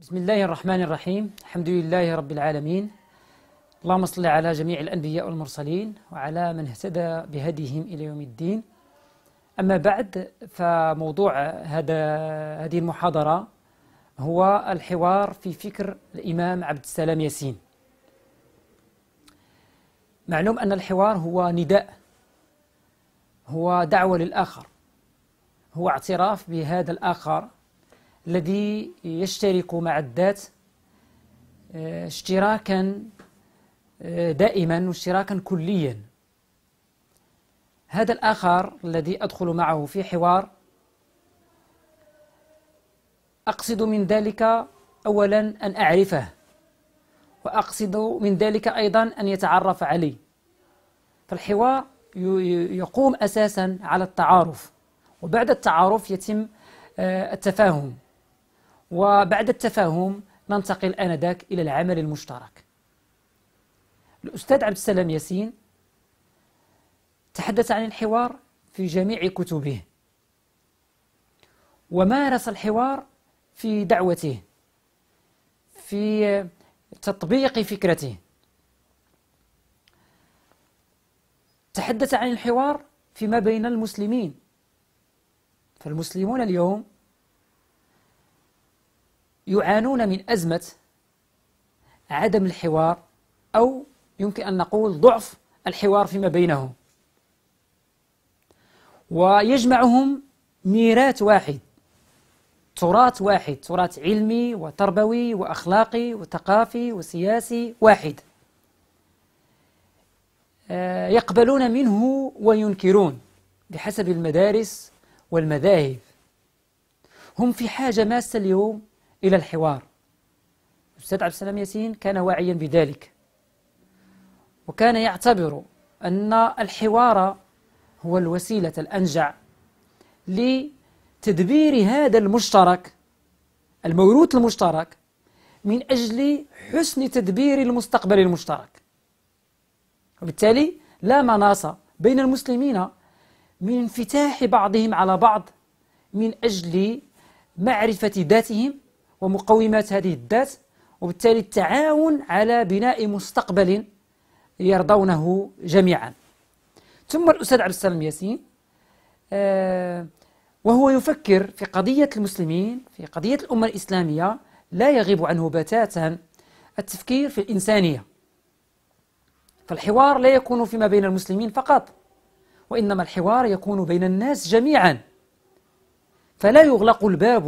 بسم الله الرحمن الرحيم الحمد لله رب العالمين اللهم صل على جميع الأنبياء والمرسلين وعلى من اهتدى بهديهم إلى يوم الدين أما بعد فموضوع هذا هذه المحاضرة هو الحوار في فكر الإمام عبد السلام ياسين معلوم أن الحوار هو نداء هو دعوة للآخر هو اعتراف بهذا الآخر الذي يشترك مع الذات آه، اشتراكا آه، دائما واشتراكا كليا هذا الآخر الذي أدخل معه في حوار أقصد من ذلك أولا أن أعرفه وأقصد من ذلك أيضا أن يتعرف علي فالحوار يقوم أساسا على التعارف وبعد التعارف يتم آه، التفاهم وبعد التفاهم ننتقل آنذاك إلى العمل المشترك الأستاذ عبد السلام ياسين تحدث عن الحوار في جميع كتبه ومارس الحوار في دعوته في تطبيق فكرته تحدث عن الحوار فيما بين المسلمين فالمسلمون اليوم يعانون من أزمة عدم الحوار أو يمكن أن نقول ضعف الحوار فيما بينهم ويجمعهم ميراث واحد تراث واحد تراث علمي وتربوي وأخلاقي وثقافي وسياسي واحد آه، يقبلون منه وينكرون بحسب المدارس والمذاهب هم في حاجة ماسة اليوم إلى الحوار الأستاذ عبد السلام ياسين كان واعيا بذلك وكان يعتبر أن الحوار هو الوسيلة الأنجع لتدبير هذا المشترك الموروث المشترك من أجل حسن تدبير المستقبل المشترك وبالتالي لا مناص بين المسلمين من انفتاح بعضهم على بعض من أجل معرفة ذاتهم ومقومات هذه الذات وبالتالي التعاون على بناء مستقبل يرضونه جميعا ثم الأستاذ عبد السلام ياسين آه، وهو يفكر في قضية المسلمين في قضية الأمة الإسلامية لا يغيب عنه بتاتا التفكير في الإنسانية فالحوار لا يكون فيما بين المسلمين فقط وإنما الحوار يكون بين الناس جميعا فلا يغلق الباب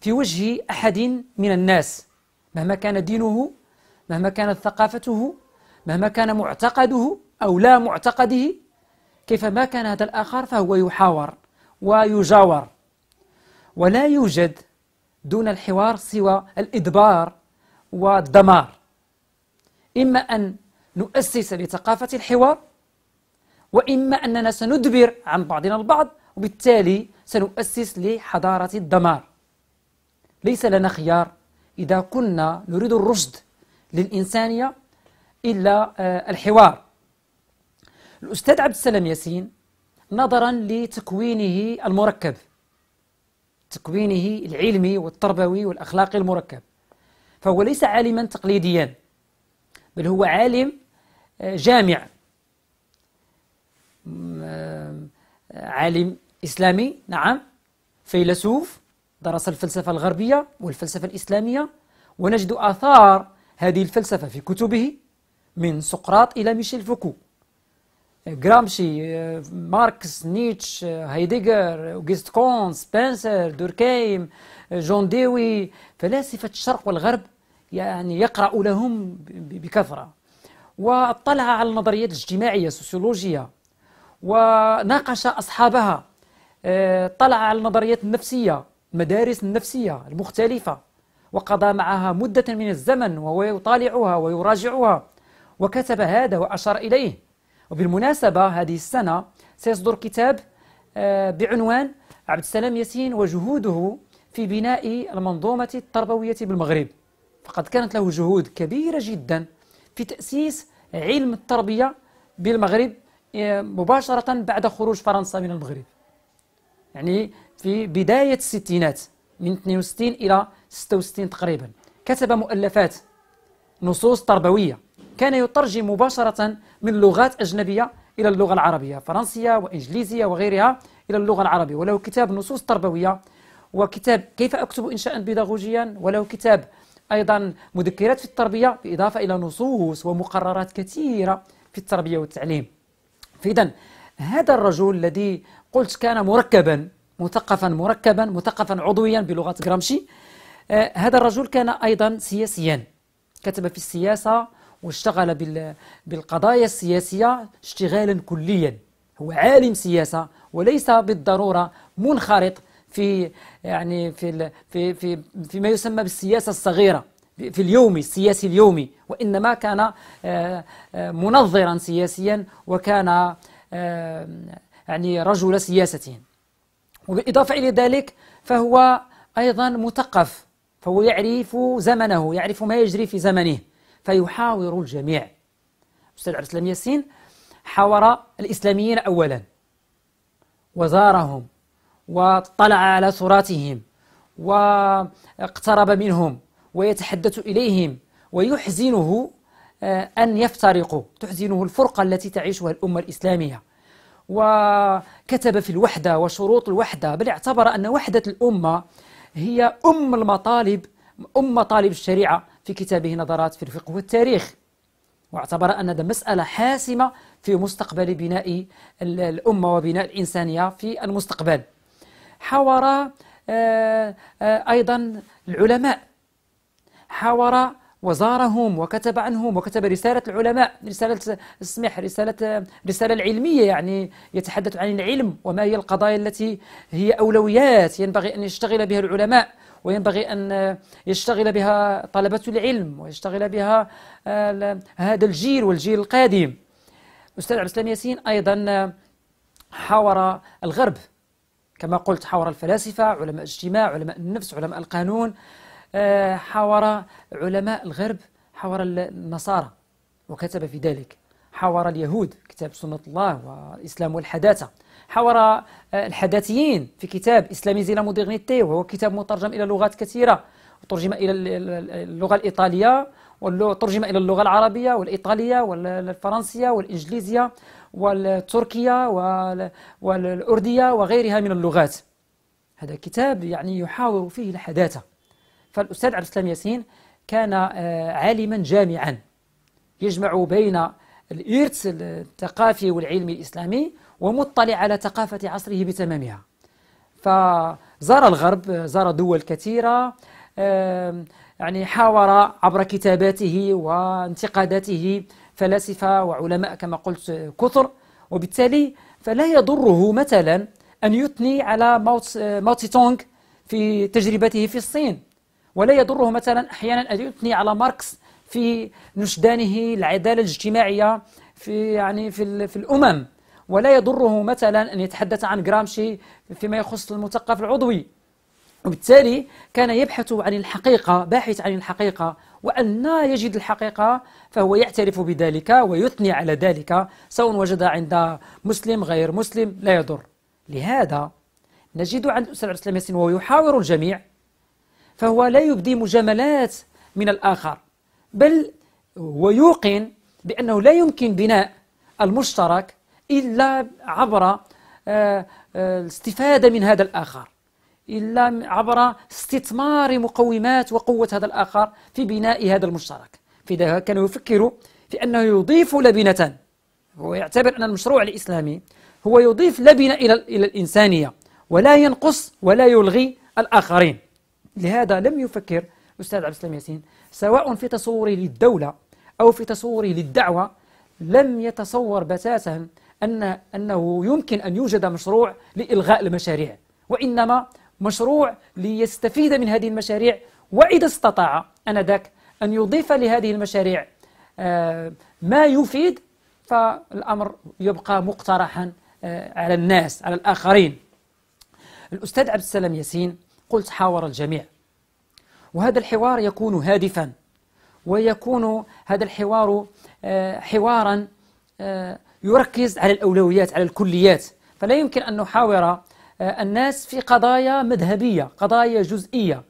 في وجه أحد من الناس مهما كان دينه مهما كانت ثقافته مهما كان معتقده أو لا معتقده كيفما كان هذا الآخر فهو يحاور ويجاور ولا يوجد دون الحوار سوى الإدبار والدمار إما أن نؤسس لثقافة الحوار وإما أننا سندبر عن بعضنا البعض وبالتالي سنؤسس لحضارة الدمار ليس لنا خيار إذا كنا نريد الرشد للإنسانية إلا آه، الحوار الأستاذ عبد السلام ياسين نظرا لتكوينه المركب تكوينه العلمي والتربوي والأخلاقي المركب فهو ليس عالما تقليديا بل هو عالم آه، جامع آه، عالم إسلامي نعم فيلسوف درس الفلسفة الغربية والفلسفة الإسلامية ونجد آثار هذه الفلسفة في كتبه من سقراط إلى ميشيل فوكو جرامشي ماركس نيتش هايدغر أوغست كون سبنسر دوركيم جون ديوي فلاسفة الشرق والغرب يعني يقرأ لهم بكثرة واطلع على النظريات الاجتماعية السوسيولوجية وناقش أصحابها اطلع آه، على النظريات النفسية مدارس النفسية المختلفة وقضى معها مدة من الزمن وهو يطالعها ويراجعها وكتب هذا وأشار إليه وبالمناسبة هذه السنة سيصدر كتاب آه، بعنوان عبد السلام ياسين وجهوده في بناء المنظومة التربوية بالمغرب فقد كانت له جهود كبيرة جدا في تأسيس علم التربية بالمغرب آه، مباشرة بعد خروج فرنسا من المغرب يعني في بداية الستينات من 62 إلى 66 تقريبا كتب مؤلفات نصوص تربوية كان يترجم مباشرة من لغات أجنبية إلى اللغة العربية فرنسية وإنجليزية وغيرها إلى اللغة العربية وله كتاب نصوص تربوية وكتاب كيف أكتب إنشاء بيداغوجيا وله كتاب أيضا مذكرات في التربية بإضافة إلى نصوص ومقررات كثيرة في التربية والتعليم فإذا هذا الرجل الذي قلت كان مركبا مثقفا مركبا مثقفا عضويا بلغة غرامشي آه، هذا الرجل كان أيضا سياسيا كتب في السياسة واشتغل بالقضايا السياسية اشتغالا كليا هو عالم سياسة وليس بالضرورة منخرط في يعني في في في فيما يسمى بالسياسة الصغيرة في اليومي السياسي اليومي وإنما كان آه، آه، منظرا سياسيا وكان يعني رجل سياسة وبالإضافة إلى ذلك فهو أيضا مثقف فهو يعرف زمنه يعرف ما يجري في زمنه فيحاور الجميع أستاذ عبد السلام ياسين حاور الإسلاميين أولا وزارهم واطلع على صوراتهم واقترب منهم ويتحدث إليهم ويحزنه آه، أن يفترقوا تحزنه الفرقة التي تعيشها الأمة الإسلامية وكتب في الوحدة وشروط الوحدة بل اعتبر أن وحدة الأمة هي أم المطالب أم مطالب الشريعة في كتابه نظرات في الفقه والتاريخ واعتبر أن هذا مسألة حاسمة في مستقبل بناء الأمة وبناء الإنسانية في المستقبل حاور آه، آه، أيضا العلماء حاور وزارهم وكتب عنهم وكتب رسالة العلماء رسالة اسمح رسالة رسالة العلمية يعني يتحدث عن العلم وما هي القضايا التي هي أولويات ينبغي أن يشتغل بها العلماء وينبغي أن يشتغل بها طلبة العلم ويشتغل بها آه، هذا الجيل والجيل القادم أستاذ عبد السلام ياسين أيضا حاور الغرب كما قلت حاور الفلاسفة علماء الاجتماع علماء النفس علماء القانون آه، حاور علماء الغرب حاور النصارى وكتب في ذلك حاور اليهود كتاب سنة الله والإسلام والحداثة حاور آه، الحداثيين في كتاب إسلاميزي لا مودرنيتي وهو كتاب مترجم إلى لغات كثيرة ترجم إلى اللغة الإيطالية وترجم إلى اللغة العربية والإيطالية والفرنسية والإنجليزية والتركية والأردية وغيرها من اللغات هذا كتاب يعني يحاور فيه الحداثة فالأستاذ عبد السلام ياسين كان آه، عالما جامعا يجمع بين الإرث الثقافي والعلمي الإسلامي ومطلع على ثقافة عصره بتمامها فزار الغرب زار دول كثيرة آه، يعني حاور عبر كتاباته وانتقاداته فلاسفة وعلماء كما قلت كثر وبالتالي فلا يضره مثلا أن يثني على ماو آه، تونغ في تجربته في الصين ولا يضره مثلا أحيانا أن يثني على ماركس في نشدانه العدالة الاجتماعية في يعني في, في الأمم ولا يضره مثلا أن يتحدث عن جرامشي فيما يخص المثقف العضوي وبالتالي كان يبحث عن الحقيقة باحث عن الحقيقة وأن لا يجد الحقيقة فهو يعترف بذلك ويثني على ذلك سواء وجد عند مسلم غير مسلم لا يضر لهذا نجد عند الأستاذ عبد السلام ياسين وهو يحاور الجميع فهو لا يبدي مجاملات من الآخر بل هو يوقن بأنه لا يمكن بناء المشترك إلا عبر آه، آه، الاستفادة من هذا الآخر إلا عبر استثمار مقومات وقوة هذا الآخر في بناء هذا المشترك ذلك كان يفكر في أنه يضيف لبنة ويعتبر أن المشروع الإسلامي هو يضيف لبنة إلى الإنسانية ولا ينقص ولا يلغي الآخرين لهذا لم يفكر الأستاذ عبد السلام ياسين سواء في تصوره للدولة أو في تصوره للدعوة لم يتصور بتاتا أن أنه يمكن أن يوجد مشروع لإلغاء المشاريع وإنما مشروع ليستفيد من هذه المشاريع وإذا استطاع أنذاك أن يضيف لهذه المشاريع آه، ما يفيد فالأمر يبقى مقترحا آه، على الناس على الآخرين الأستاذ عبد السلام ياسين قلت حاور الجميع وهذا الحوار يكون هادفا ويكون هذا الحوار آه، حوارا آه، يركز على الأولويات على الكليات فلا يمكن أن نحاور آه، الناس في قضايا مذهبية قضايا جزئية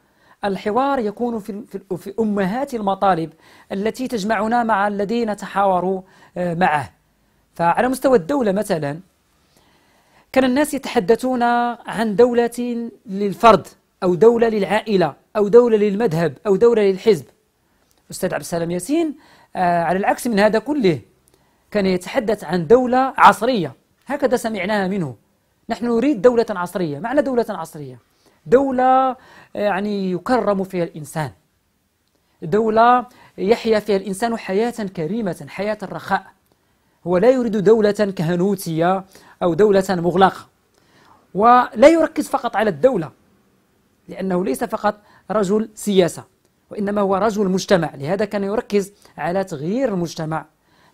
الحوار يكون في, أمهات المطالب التي تجمعنا مع الذين تحاوروا معه فعلى مستوى الدولة مثلا كان الناس يتحدثون عن دولة للفرد أو دولة للعائلة أو دولة للمذهب أو دولة للحزب أستاذ عبد السلام ياسين آه، على العكس من هذا كله كان يتحدث عن دولة عصرية هكذا سمعناها منه نحن نريد دولة عصرية معنى دولة عصرية دولة آه، يعني يكرم فيها الإنسان دولة يحيا فيها الإنسان حياة كريمة حياة الرخاء هو لا يريد دولة كهنوتية أو دولة مغلقة ولا يركز فقط على الدولة لأنه ليس فقط رجل سياسة وإنما هو رجل مجتمع لهذا كان يركز على تغيير المجتمع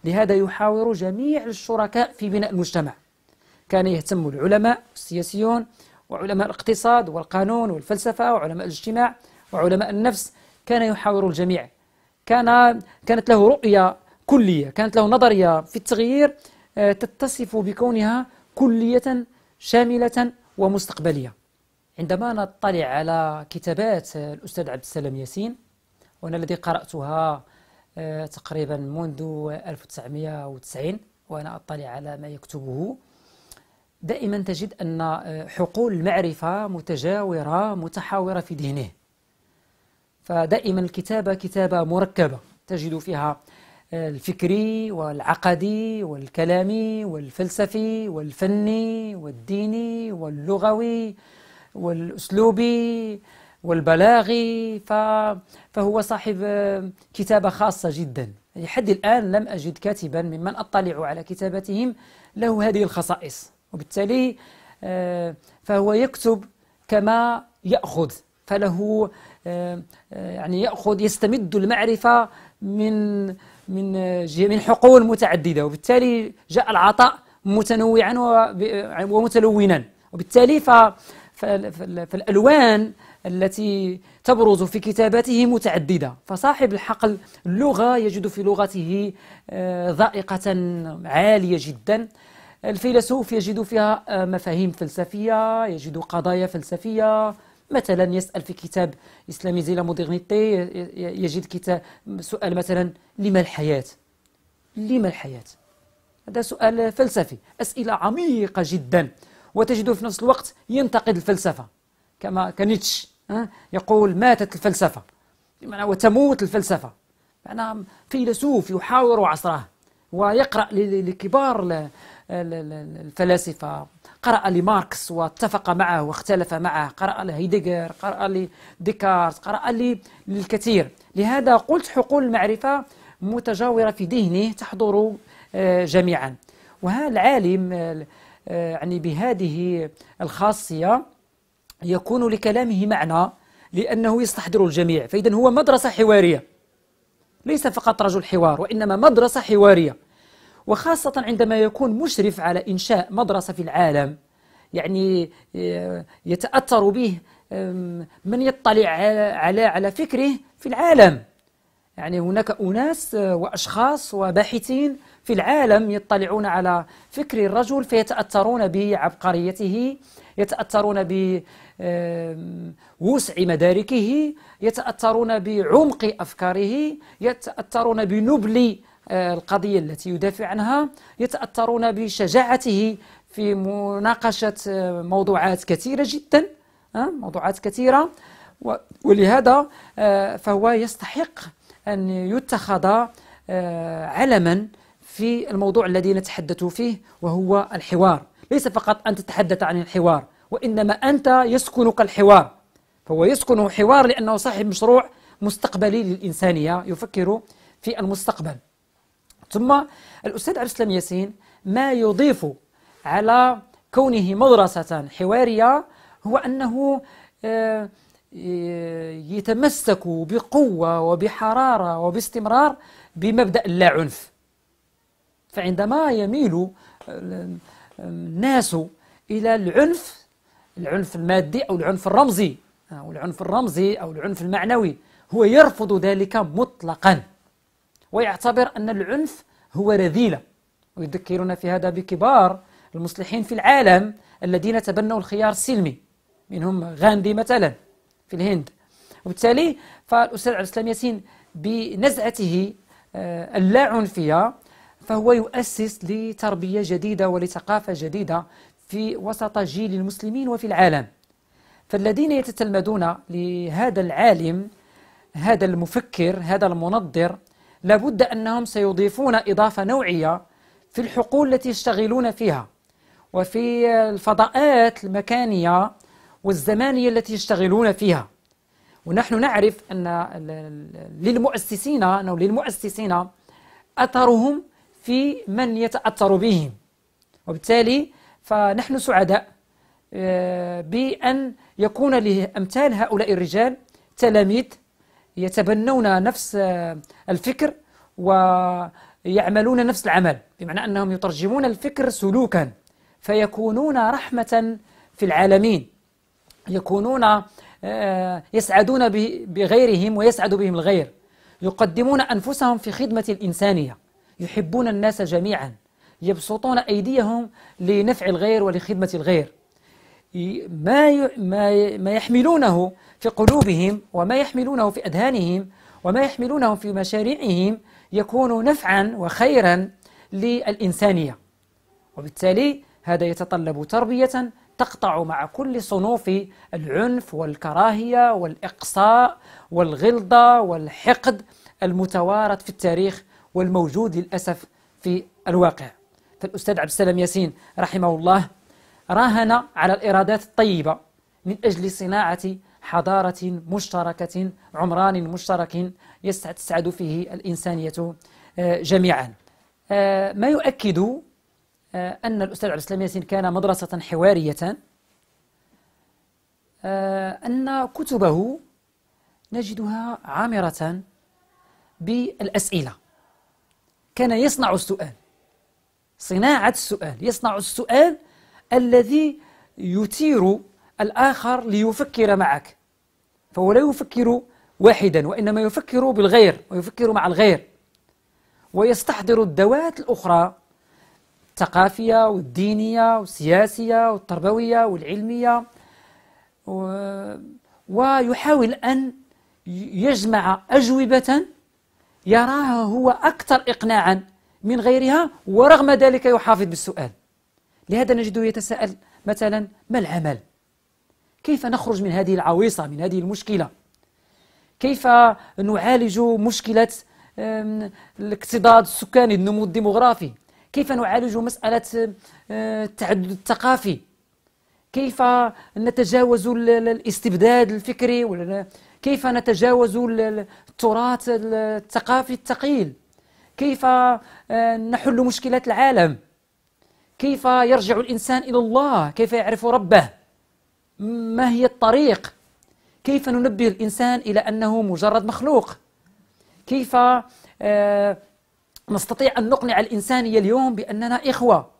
لهذا يحاور جميع الشركاء في بناء المجتمع كان يهتم العلماء السياسيون وعلماء الاقتصاد والقانون والفلسفة وعلماء الاجتماع وعلماء النفس كان يحاور الجميع كان كانت له رؤية كلية كانت له نظرية في التغيير آه، تتصف بكونها كلية شاملة ومستقبلية عندما نطلع على كتابات الأستاذ عبد السلام ياسين وأنا الذي قرأتها آه، تقريبا منذ 1990 وأنا أطلع على ما يكتبه دائما تجد أن آه، حقول المعرفة متجاورة متحاورة في ذهنه فدائما الكتابة كتابة مركبة تجد فيها آه، الفكري والعقدي والكلامي والفلسفي والفني والديني واللغوي والأسلوبي والبلاغي فهو صاحب آه، كتابة خاصة جدا لحد الآن لم أجد كاتبا ممن أطلع على كتابتهم له هذه الخصائص وبالتالي آه، فهو يكتب كما يأخذ فله آه، يعني يأخذ يستمد المعرفة من من من حقول متعددة وبالتالي جاء العطاء متنوعا ومتلونا وبالتالي ف في, الألوان التي تبرز في كتابته متعددة فصاحب الحقل اللغة يجد في لغته آه، ذائقة عالية جدا الفيلسوف يجد فيها آه، مفاهيم فلسفية يجد قضايا فلسفية مثلا يسأل في كتاب زي لا مودرنيتي يجد كتاب سؤال مثلا لما الحياة لما الحياة هذا سؤال فلسفي أسئلة عميقة جدا وتجده في نفس الوقت ينتقد الفلسفة كما كنيتش يقول ماتت الفلسفة بمعنى وتموت الفلسفة أنا فيلسوف يحاور عصره ويقرأ لكبار الفلاسفة قرأ لماركس واتفق معه واختلف معه قرأ لهيدغر قرأ لديكارت قرأ للكثير لهذا قلت حقول المعرفة متجاورة في ذهنه تحضر آه، جميعا وهذا العالم آه، آه، يعني بهذه الخاصية يكون لكلامه معنى لأنه يستحضر الجميع فإذا هو مدرسة حوارية ليس فقط رجل حوار وإنما مدرسة حوارية وخاصة عندما يكون مشرف على إنشاء مدرسة في العالم يعني آه، يتأثر به من يطلع على على فكره في العالم يعني هناك أناس آه، وأشخاص وباحثين في العالم يطلعون على فكر الرجل فيتأثرون بعبقريته يتأثرون بوسع مداركه يتأثرون بعمق أفكاره يتأثرون بنبل آه، القضية التي يدافع عنها يتأثرون بشجاعته في مناقشة آه، موضوعات كثيرة جدا آه، موضوعات كثيرة ولهذا فهو يستحق أن يتخذ علما في الموضوع الذي نتحدث فيه وهو الحوار ليس فقط أن تتحدث عن الحوار وإنما أنت يسكنك الحوار فهو يسكنه حوار لأنه صاحب مشروع مستقبلي للإنسانية يفكر في المستقبل ثم الأستاذ عبد السلام ياسين ما يضيف على كونه مدرسة حوارية هو أنه آه، آه، يتمسك بقوة وبحرارة وباستمرار بمبدأ اللا عنف فعندما يميل آه، الناس إلى العنف العنف المادي أو العنف الرمزي أو العنف الرمزي أو العنف المعنوي هو يرفض ذلك مطلقا ويعتبر أن العنف هو رذيلة ويذكرنا في هذا بكبار المصلحين في العالم الذين تبنوا الخيار السلمي منهم غاندي مثلا في الهند وبالتالي فالأستاذ عبد السلام ياسين بنزعته آه، اللاعنفية فهو يؤسس لتربية جديدة ولثقافة جديدة في وسط جيل المسلمين وفي العالم فالذين يتتلمذون لهذا العالم هذا المفكر هذا المنظر لابد أنهم سيضيفون إضافة نوعية في الحقول التي يشتغلون فيها وفي الفضاءات المكانية والزمانية التي يشتغلون فيها ونحن نعرف أن للمؤسسين أو للمؤسسين أثرهم في من يتأثر بهم وبالتالي فنحن سعداء آه، بأن يكون لأمثال هؤلاء الرجال تلاميذ يتبنون نفس آه، الفكر ويعملون نفس العمل بمعنى أنهم يترجمون الفكر سلوكا فيكونون رحمة في العالمين يكونون آه، يسعدون بغيرهم ويسعد بهم الغير يقدمون أنفسهم في خدمة الإنسانية يحبون الناس جميعا يبسطون أيديهم لنفع الغير ولخدمة الغير ما ما يحملونه في قلوبهم وما يحملونه في أذهانهم وما يحملونه في مشاريعهم يكون نفعا وخيرا للإنسانية وبالتالي هذا يتطلب تربية تقطع مع كل صنوف العنف والكراهية والإقصاء والغلظة والحقد المتوارد في التاريخ والموجود للأسف في الواقع فالأستاذ عبد السلام ياسين رحمه الله راهن على الإرادات الطيبة من أجل صناعة حضارة مشتركة عمران مشترك تسعد فيه الإنسانية آه، جميعا آه، ما يؤكد آه، أن الأستاذ عبد السلام ياسين كان مدرسة حوارية أن كتبه نجدها عامرة بالأسئلة كان يصنع السؤال صناعة السؤال يصنع السؤال الذي يثير الآخر ليفكر معك فهو لا يفكر واحدا وإنما يفكر بالغير ويفكر مع الغير ويستحضر الدوات الأخرى الثقافية والدينية والسياسية والتربوية والعلمية و... ويحاول أن يجمع أجوبة يراها هو أكثر إقناعا من غيرها ورغم ذلك يحافظ بالسؤال لهذا نجده يتساءل مثلا ما العمل؟ كيف نخرج من هذه العويصة من هذه المشكلة؟ كيف نعالج مشكلة الاكتضاد السكاني النمو الديموغرافي؟ كيف نعالج مسألة التعدد الثقافي؟ كيف نتجاوز الاستبداد الفكري ولا كيف نتجاوز التراث الثقافي الثقيل كيف آه، نحل مشكلات العالم كيف يرجع الانسان الى الله كيف يعرف ربه ما هي الطريق كيف ننبه الانسان الى انه مجرد مخلوق كيف آه، نستطيع ان نقنع الانسانيه اليوم باننا اخوه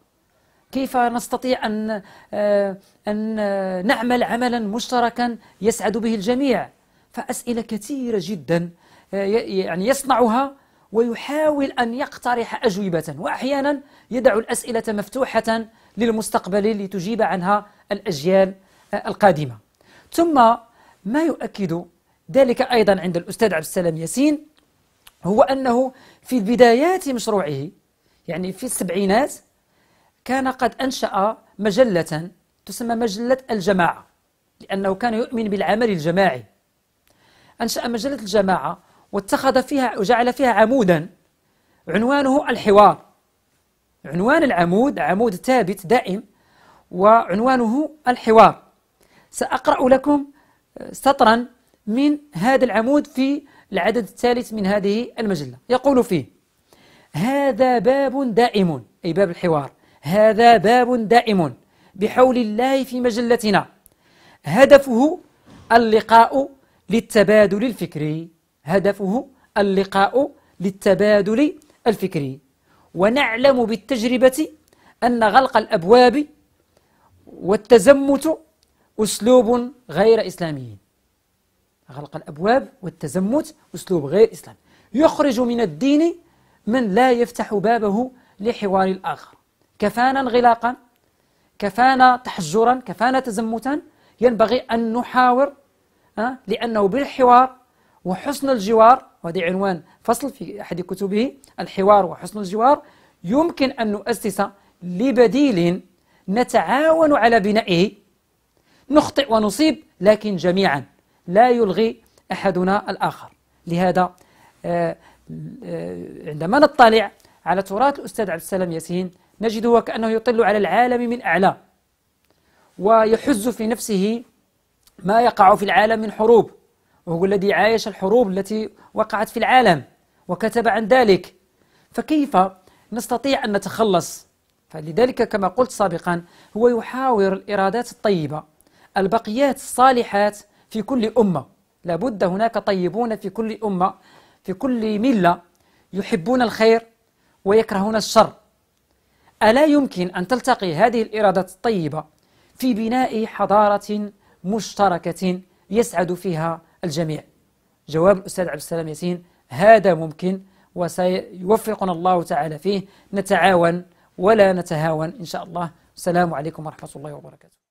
كيف نستطيع أن آه، أن آه، نعمل عملا مشتركا يسعد به الجميع فأسئلة كثيرة جدا آه، يعني يصنعها ويحاول أن يقترح أجوبة وأحيانا يدع الأسئلة مفتوحة للمستقبل لتجيب عنها الأجيال القادمة ثم ما يؤكد ذلك أيضا عند الأستاذ عبد السلام ياسين هو أنه في بدايات مشروعه يعني في السبعينات كان قد أنشأ مجلة تسمى مجلة الجماعة لأنه كان يؤمن بالعمل الجماعي أنشأ مجلة الجماعة واتخذ فيها وجعل فيها عمودا عنوانه الحوار عنوان العمود عمود ثابت دائم وعنوانه الحوار سأقرأ لكم آه، سطرا من هذا العمود في العدد الثالث من هذه المجلة يقول فيه هذا باب دائم أي باب الحوار هذا باب دائم بحول الله في مجلتنا هدفه اللقاء للتبادل الفكري هدفه اللقاء للتبادل الفكري ونعلم بالتجربة أن غلق الأبواب والتزمت أسلوب غير إسلامي غلق الأبواب والتزمت أسلوب غير إسلامي يخرج من الدين من لا يفتح بابه لحوار الآخر كفانا انغلاقا كفانا تحجرا كفانا تزمتا ينبغي أن نحاور آه، لأنه بالحوار وحسن الجوار وهذا عنوان فصل في أحد كتبه الحوار وحسن الجوار يمكن أن نؤسس لبديل نتعاون على بنائه نخطئ ونصيب لكن جميعا لا يلغي أحدنا الآخر لهذا آه، آه، عندما نطلع على تراث الأستاذ عبد السلام ياسين نجده وكأنه يطل على العالم من أعلى ويحز في نفسه ما يقع في العالم من حروب وهو الذي عايش الحروب التي وقعت في العالم وكتب عن ذلك فكيف نستطيع أن نتخلص فلذلك كما قلت سابقا هو يحاور الإرادات الطيبة البقيات الصالحات في كل أمة لابد هناك طيبون في كل أمة في كل ملة يحبون الخير ويكرهون الشر ألا يمكن أن تلتقي هذه الإرادة الطيبة في بناء حضارة مشتركة يسعد فيها الجميع جواب الأستاذ عبد السلام ياسين هذا ممكن وسيوفقنا الله تعالى فيه نتعاون ولا نتهاون إن شاء الله السلام عليكم ورحمة الله وبركاته